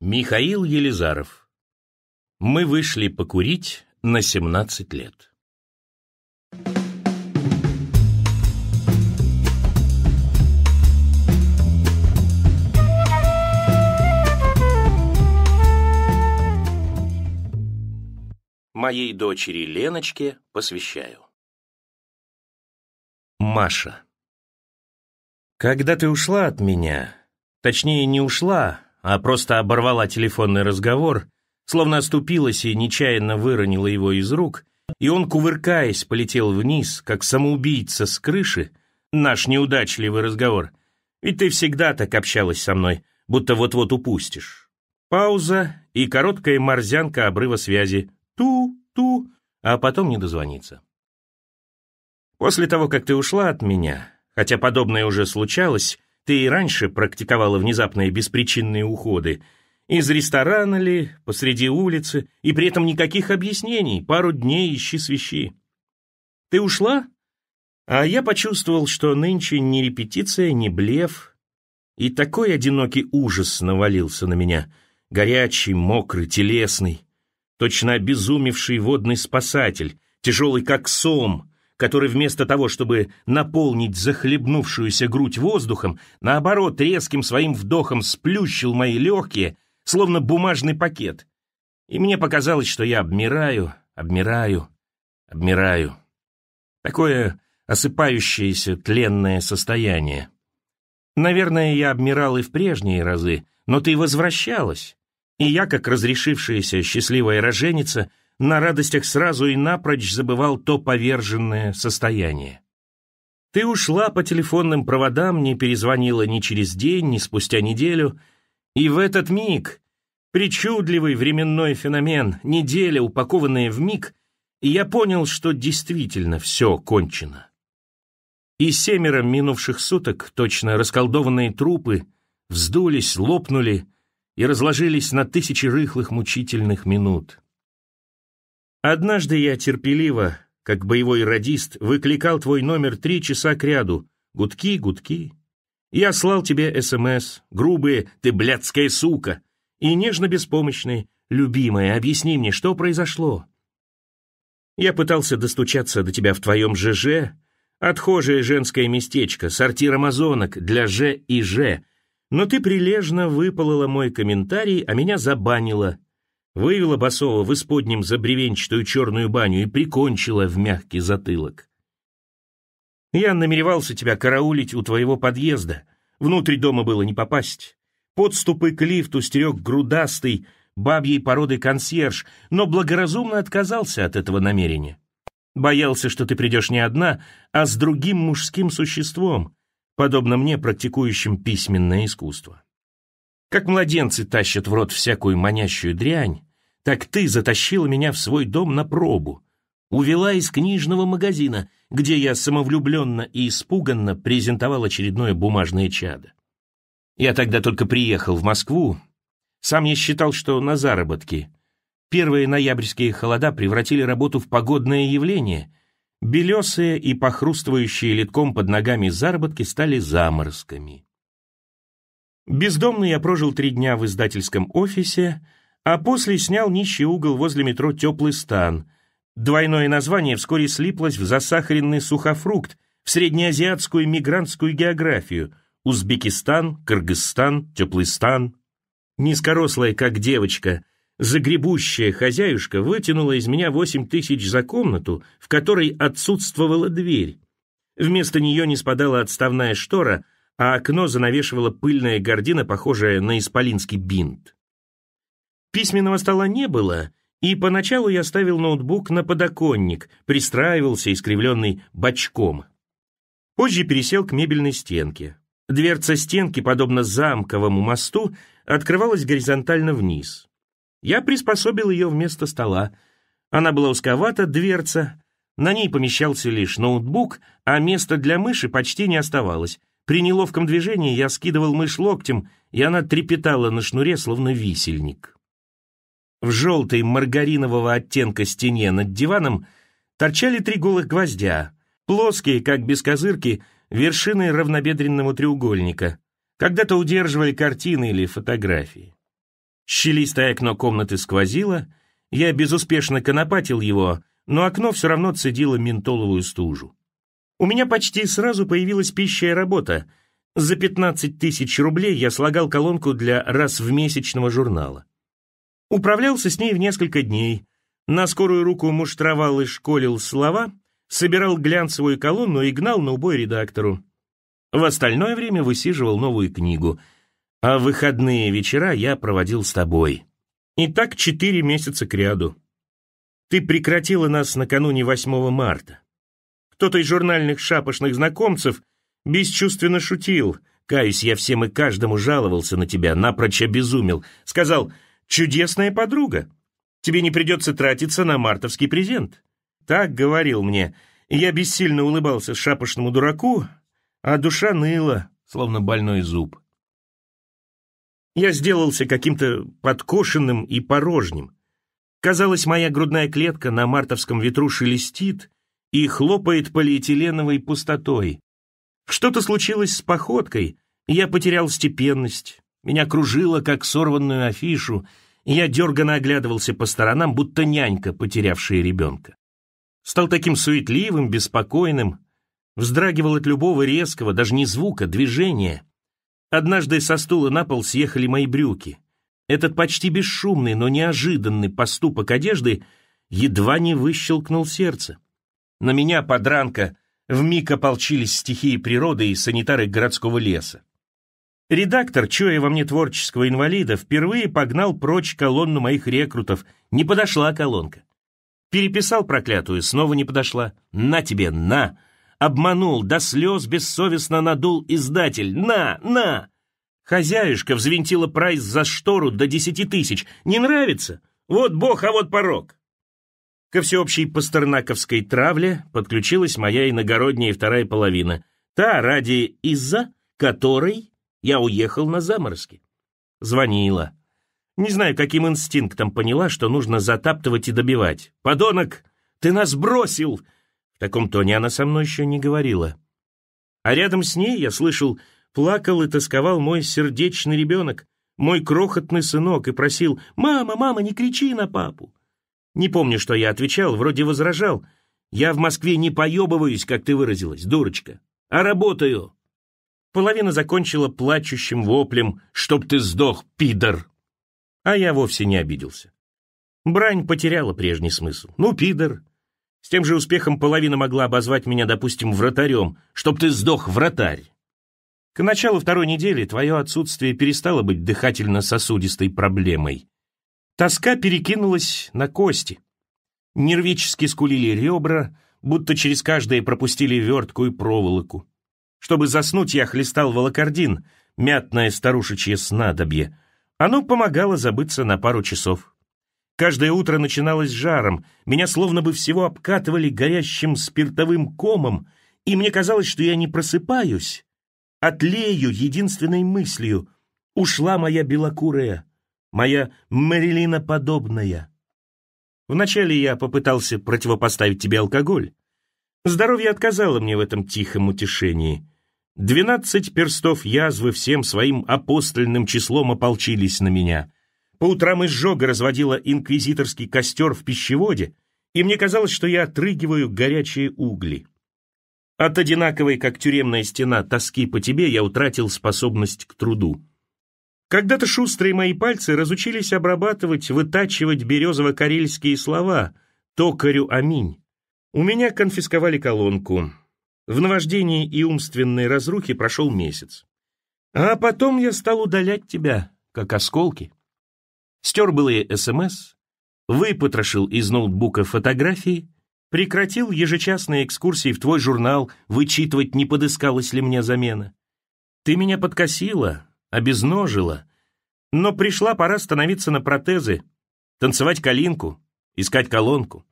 Михаил Елизаров. Мы вышли покурить на 17 лет. Моей дочери Леночке посвящаю. Маша. Когда ты ушла от меня, точнее не ушла, а просто оборвала телефонный разговор, словно оступилась и нечаянно выронила его из рук, и он, кувыркаясь, полетел вниз, как самоубийца с крыши, наш неудачливый разговор. Ведь ты всегда так общалась со мной, будто вот-вот упустишь. Пауза и короткая морзянка обрыва связи. Ту-ту, а потом не дозвониться. После того, как ты ушла от меня, хотя подобное уже случалось, ты и раньше практиковала внезапные беспричинные уходы. Из ресторана ли, посреди улицы, и при этом никаких объяснений, пару дней ищи-свищи. Ты ушла? А я почувствовал, что нынче ни репетиция, ни блеф. И такой одинокий ужас навалился на меня. Горячий, мокрый, телесный. Точно обезумевший водный спасатель, тяжелый как сом, который вместо того, чтобы наполнить захлебнувшуюся грудь воздухом, наоборот, резким своим вдохом сплющил мои легкие, словно бумажный пакет. И мне показалось, что я обмираю, обмираю, обмираю. Такое осыпающееся тленное состояние. Наверное, я обмирал и в прежние разы, но ты возвращалась. И я, как разрешившаяся счастливая роженица, на радостях сразу и напрочь забывал то поверженное состояние. Ты ушла по телефонным проводам, не перезвонила ни через день, ни спустя неделю. И в этот миг, причудливый временной феномен, неделя, упакованная в миг, и я понял, что действительно все кончено. И семеро минувших суток, точно расколдованные трупы, вздулись, лопнули и разложились на тысячи рыхлых мучительных минут. Однажды я терпеливо, как боевой радист, выкликал твой номер три часа кряду. Гудки, гудки. Я слал тебе СМС, грубые «ты блядская сука» и нежно беспомощный, «любимая, объясни мне, что произошло?» Я пытался достучаться до тебя в твоем ЖЖ, отхожее женское местечко, сортир амазонок для Ж и Ж, но ты прилежно выпалила мой комментарий, а меня забанила вывела Басова в исподнем забревенчатую черную баню и прикончила в мягкий затылок. «Я намеревался тебя караулить у твоего подъезда. Внутрь дома было не попасть. Подступы к лифту стерег грудастый, бабьей породы консьерж, но благоразумно отказался от этого намерения. Боялся, что ты придешь не одна, а с другим мужским существом, подобно мне, практикующим письменное искусство». Как младенцы тащат в рот всякую манящую дрянь, как ты затащила меня в свой дом на пробу, увела из книжного магазина, где я самовлюбленно и испуганно презентовал очередное бумажное чадо. Я тогда только приехал в Москву. Сам я считал, что на заработки. Первые ноябрьские холода превратили работу в погодное явление. Белесые и похрустывающие литком под ногами заработки стали заморозками. Бездомный я прожил три дня в издательском офисе — а после снял нищий угол возле метро «Теплый стан». Двойное название вскоре слиплось в засахаренный сухофрукт, в среднеазиатскую мигрантскую географию – Узбекистан, Кыргызстан, Теплый стан. Низкорослая, как девочка – Загребущая хозяюшка вытянула из меня восемь тысяч за комнату, в которой отсутствовала дверь. Вместо нее не спадала отставная штора, а окно занавешивала пыльная гордина, похожая на исполинский бинт. Письменного стола не было, и поначалу я ставил ноутбук на подоконник, пристраивался, искривленный бочком. Позже пересел к мебельной стенке. Дверца стенки, подобно замковому мосту, открывалась горизонтально вниз. Я приспособил ее вместо стола. Она была узковата, дверца. На ней помещался лишь ноутбук, а места для мыши почти не оставалось. При неловком движении я скидывал мышь локтем, и она трепетала на шнуре, словно висельник. В желтой маргаринового оттенка стене над диваном торчали три голых гвоздя, плоские, как бескозырки, вершины равнобедренного треугольника. Когда-то удерживали картины или фотографии. Щелистое окно комнаты сквозило, я безуспешно конопатил его, но окно все равно цедило ментоловую стужу. У меня почти сразу появилась пищая работа. За 15 тысяч рублей я слагал колонку для раз в месячного журнала. Управлялся с ней в несколько дней. На скорую руку муштровал и школил слова, собирал глянцевую колонну и гнал на убой редактору. В остальное время высиживал новую книгу. А выходные вечера я проводил с тобой. И так четыре месяца кряду. Ты прекратила нас накануне 8 марта. Кто-то из журнальных шапошных знакомцев бесчувственно шутил. Каюсь, я всем и каждому жаловался на тебя, напрочь обезумел. Сказал — Чудесная подруга. Тебе не придется тратиться на мартовский презент. Так говорил мне. Я бессильно улыбался шапошному дураку, а душа ныла, словно больной зуб. Я сделался каким-то подкошенным и порожним. Казалось, моя грудная клетка на мартовском ветру шелестит и хлопает полиэтиленовой пустотой. Что-то случилось с походкой, я потерял степенность, меня кружило, как сорванную афишу, и я дерганно оглядывался по сторонам, будто нянька, потерявшая ребенка. Стал таким суетливым, беспокойным, вздрагивал от любого резкого, даже не звука, движения. Однажды со стула на пол съехали мои брюки. Этот почти бесшумный, но неожиданный поступок одежды едва не выщелкнул сердце. На меня, подранка, вмиг ополчились стихии природы и санитары городского леса. Редактор, чуя во мне творческого инвалида, впервые погнал прочь колонну моих рекрутов. Не подошла колонка. Переписал проклятую, снова не подошла. «На тебе, на!» Обманул, до слез бессовестно надул издатель. «На, на!» Хозяюшка взвинтила прайс за штору до десяти тысяч. «Не нравится? Вот бог, а вот порог!» Ко всеобщей пастернаковской травле подключилась моя иногородняя и вторая половина. Та, ради из-за которой я уехал на заморозки. Звонила. Не знаю, каким инстинктом поняла, что нужно затаптывать и добивать. «Подонок, ты нас бросил!» В таком тоне она со мной еще не говорила. А рядом с ней, я слышал, плакал и тосковал мой сердечный ребенок, мой крохотный сынок, и просил «Мама, мама, не кричи на папу!» Не помню, что я отвечал, вроде возражал. «Я в Москве не поебываюсь, как ты выразилась, дурочка, а работаю!» половина закончила плачущим воплем «Чтоб ты сдох, пидор!» А я вовсе не обиделся. Брань потеряла прежний смысл. «Ну, пидор!» С тем же успехом половина могла обозвать меня, допустим, вратарем, «Чтоб ты сдох, вратарь!» К началу второй недели твое отсутствие перестало быть дыхательно-сосудистой проблемой. Тоска перекинулась на кости. Нервически скулили ребра, будто через каждое пропустили вертку и проволоку. Чтобы заснуть, я хлестал волокордин, мятное старушечье снадобье. Оно помогало забыться на пару часов. Каждое утро начиналось жаром, меня словно бы всего обкатывали горящим спиртовым комом, и мне казалось, что я не просыпаюсь, отлею а единственной мыслью. Ушла моя белокурая, моя Мэрилина подобная. Вначале я попытался противопоставить тебе алкоголь, Здоровье отказало мне в этом тихом утешении. Двенадцать перстов язвы всем своим апостольным числом ополчились на меня. По утрам изжога разводила инквизиторский костер в пищеводе, и мне казалось, что я отрыгиваю горячие угли. От одинаковой, как тюремная стена, тоски по тебе я утратил способность к труду. Когда-то шустрые мои пальцы разучились обрабатывать, вытачивать березово-карельские слова «токарю аминь». У меня конфисковали колонку. В наваждении и умственной разрухе прошел месяц. А потом я стал удалять тебя, как осколки. Стер былые СМС, выпотрошил из ноутбука фотографии, прекратил ежечасные экскурсии в твой журнал, вычитывать, не подыскалась ли мне замена. Ты меня подкосила, обезножила, но пришла пора становиться на протезы, танцевать калинку, искать колонку.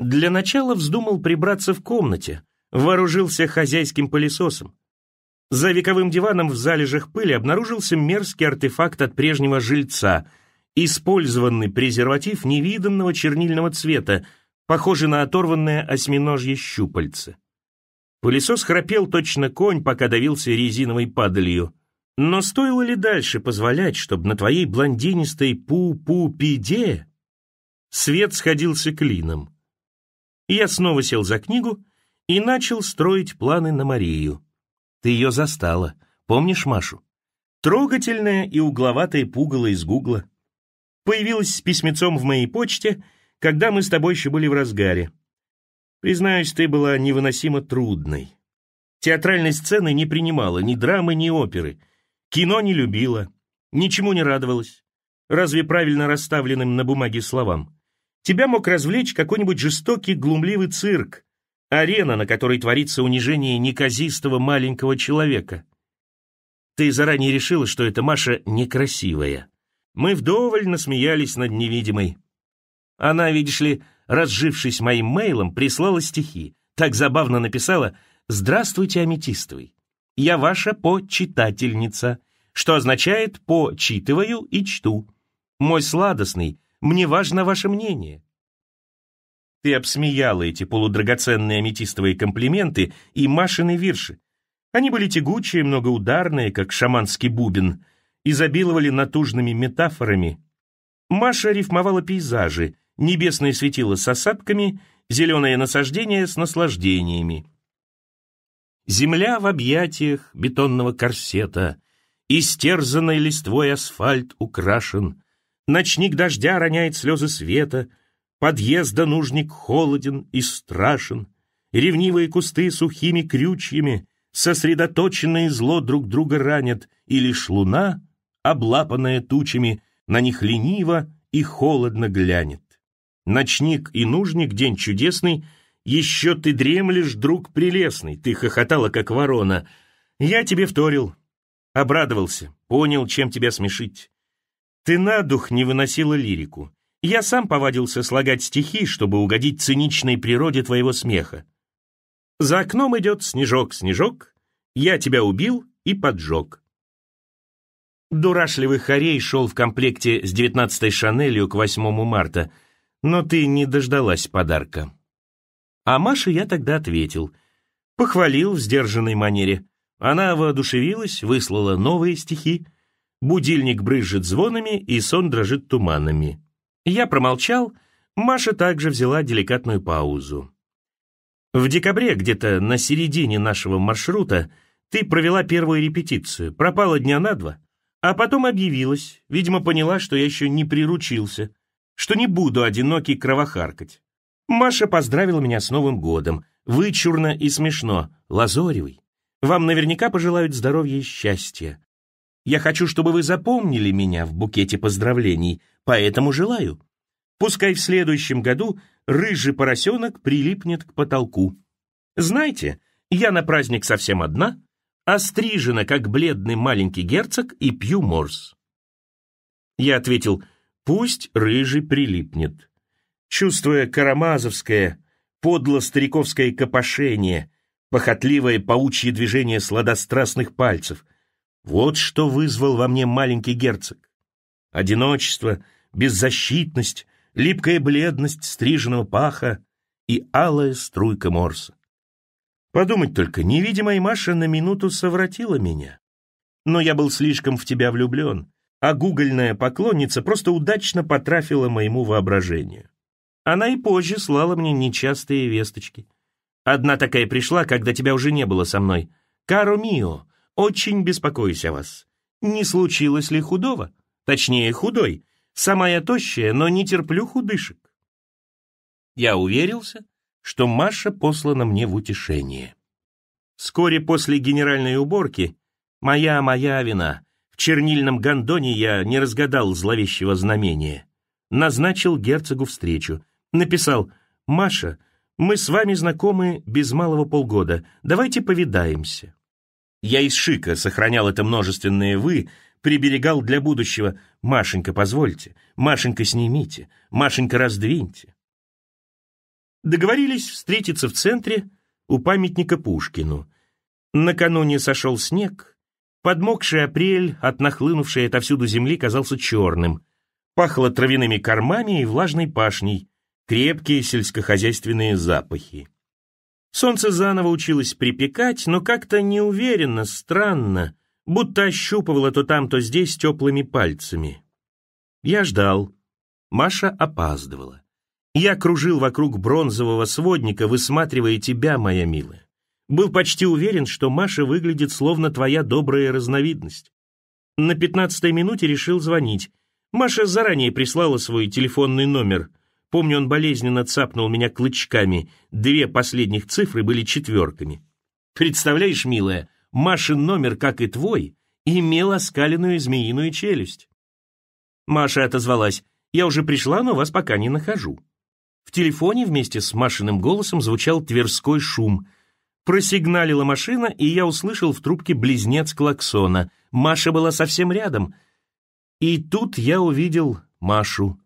Для начала вздумал прибраться в комнате, вооружился хозяйским пылесосом. За вековым диваном в залежах пыли обнаружился мерзкий артефакт от прежнего жильца, использованный презерватив невиданного чернильного цвета, похожий на оторванное осьминожье щупальце. Пылесос храпел точно конь, пока давился резиновой падалью. Но стоило ли дальше позволять, чтобы на твоей блондинистой пу-пу-пиде свет сходился клином? Я снова сел за книгу и начал строить планы на Марию. Ты ее застала, помнишь Машу? Трогательная и угловатая пугала из гугла. Появилась с письмецом в моей почте, когда мы с тобой еще были в разгаре. Признаюсь, ты была невыносимо трудной. Театральной сцены не принимала, ни драмы, ни оперы. Кино не любила, ничему не радовалась. Разве правильно расставленным на бумаге словам? Тебя мог развлечь какой-нибудь жестокий глумливый цирк, арена, на которой творится унижение неказистого маленького человека. Ты заранее решила, что эта Маша некрасивая. Мы вдоволь насмеялись над невидимой. Она, видишь ли, разжившись моим мейлом, прислала стихи. Так забавно написала «Здравствуйте, аметистовый. Я ваша почитательница», что означает «почитываю и чту». Мой сладостный, мне важно ваше мнение». Ты обсмеяла эти полудрагоценные аметистовые комплименты и Машины вирши. Они были тягучие, многоударные, как шаманский бубен, изобиловали натужными метафорами. Маша рифмовала пейзажи, небесное светило с осадками, зеленое насаждение с наслаждениями. Земля в объятиях бетонного корсета, Истерзанной листвой асфальт украшен, Ночник дождя роняет слезы света, Подъезда нужник холоден и страшен, Ревнивые кусты сухими крючьями Сосредоточенное зло друг друга ранят, И лишь луна, облапанная тучами, На них лениво и холодно глянет. Ночник и нужник, день чудесный, Еще ты дремлешь, друг прелестный, Ты хохотала, как ворона. Я тебе вторил, обрадовался, Понял, чем тебя смешить. Ты на дух не выносила лирику. Я сам повадился слагать стихи, чтобы угодить циничной природе твоего смеха. За окном идет снежок, снежок, я тебя убил и поджег. Дурашливый хорей шел в комплекте с девятнадцатой Шанелью к восьмому марта, но ты не дождалась подарка. А Маше я тогда ответил. Похвалил в сдержанной манере. Она воодушевилась, выслала новые стихи, Будильник брызжет звонами, и сон дрожит туманами. Я промолчал, Маша также взяла деликатную паузу. В декабре, где-то на середине нашего маршрута, ты провела первую репетицию, пропала дня на два, а потом объявилась, видимо, поняла, что я еще не приручился, что не буду одинокий кровохаркать. Маша поздравила меня с Новым годом, вычурно и смешно, лазоревый. Вам наверняка пожелают здоровья и счастья. Я хочу, чтобы вы запомнили меня в букете поздравлений, поэтому желаю. Пускай в следующем году рыжий поросенок прилипнет к потолку. Знаете, я на праздник совсем одна, острижена, как бледный маленький герцог, и пью морс. Я ответил, пусть рыжий прилипнет. Чувствуя карамазовское, подло-стариковское копошение, похотливое паучье движение сладострастных пальцев — вот что вызвал во мне маленький герцог. Одиночество, беззащитность, липкая бледность стриженного паха и алая струйка морса. Подумать только, невидимая Маша на минуту совратила меня. Но я был слишком в тебя влюблен, а гугольная поклонница просто удачно потрафила моему воображению. Она и позже слала мне нечастые весточки. Одна такая пришла, когда тебя уже не было со мной. «Каро мио, очень беспокоюсь о вас. Не случилось ли худого? Точнее, худой. Сама я тощая, но не терплю худышек. Я уверился, что Маша послана мне в утешение. Вскоре после генеральной уборки «Моя, моя вина», в чернильном гондоне я не разгадал зловещего знамения. Назначил герцогу встречу. Написал «Маша, мы с вами знакомы без малого полгода, давайте повидаемся». Я из шика сохранял это множественное «вы», приберегал для будущего «Машенька, позвольте», «Машенька, снимите», «Машенька, раздвиньте». Договорились встретиться в центре у памятника Пушкину. Накануне сошел снег. Подмокший апрель от нахлынувшей отовсюду земли казался черным. Пахло травяными кормами и влажной пашней. Крепкие сельскохозяйственные запахи. Солнце заново училось припекать, но как-то неуверенно, странно, будто ощупывало то там, то здесь теплыми пальцами. Я ждал. Маша опаздывала. Я кружил вокруг бронзового сводника, высматривая тебя, моя милая. Был почти уверен, что Маша выглядит словно твоя добрая разновидность. На пятнадцатой минуте решил звонить. Маша заранее прислала свой телефонный номер — Помню, он болезненно цапнул меня клычками. Две последних цифры были четверками. Представляешь, милая, Машин номер, как и твой, имел оскаленную змеиную челюсть. Маша отозвалась. «Я уже пришла, но вас пока не нахожу». В телефоне вместе с Машиным голосом звучал тверской шум. Просигналила машина, и я услышал в трубке близнец клаксона. Маша была совсем рядом. И тут я увидел Машу.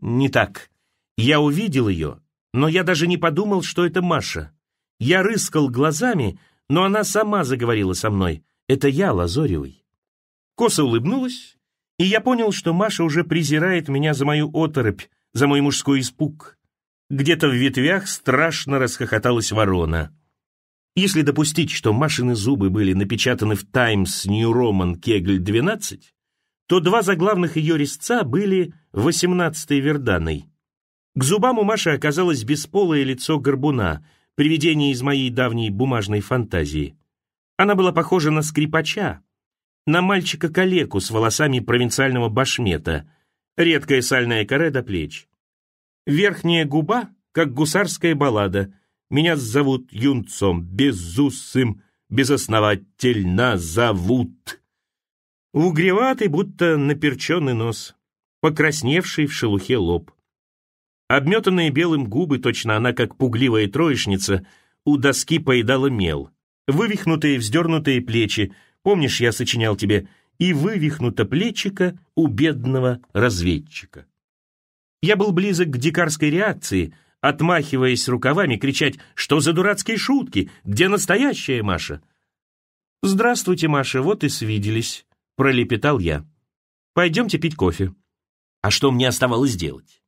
«Не так. Я увидел ее, но я даже не подумал, что это Маша. Я рыскал глазами, но она сама заговорила со мной. Это я, Лазоревый». Коса улыбнулась, и я понял, что Маша уже презирает меня за мою оторопь, за мой мужской испуг. Где-то в ветвях страшно расхохоталась ворона. Если допустить, что Машины зубы были напечатаны в «Таймс Нью Роман Кегль-12», то два заглавных ее резца были восемнадцатой верданой. К зубам у Маши оказалось бесполое лицо горбуна, привидение из моей давней бумажной фантазии. Она была похожа на скрипача, на мальчика-калеку с волосами провинциального башмета, редкая сальная коре до плеч. Верхняя губа, как гусарская баллада, меня зовут юнцом, безусым, безосновательно зовут. Угреватый, будто наперченный нос, покрасневший в шелухе лоб. Обметанные белым губы, точно она, как пугливая троечница, у доски поедала мел. Вывихнутые, вздернутые плечи, помнишь, я сочинял тебе, и вывихнуто плечика у бедного разведчика. Я был близок к дикарской реакции, отмахиваясь рукавами, кричать «Что за дурацкие шутки? Где настоящая Маша?» «Здравствуйте, Маша, вот и свиделись» пролепетал я. «Пойдемте пить кофе». А что мне оставалось делать?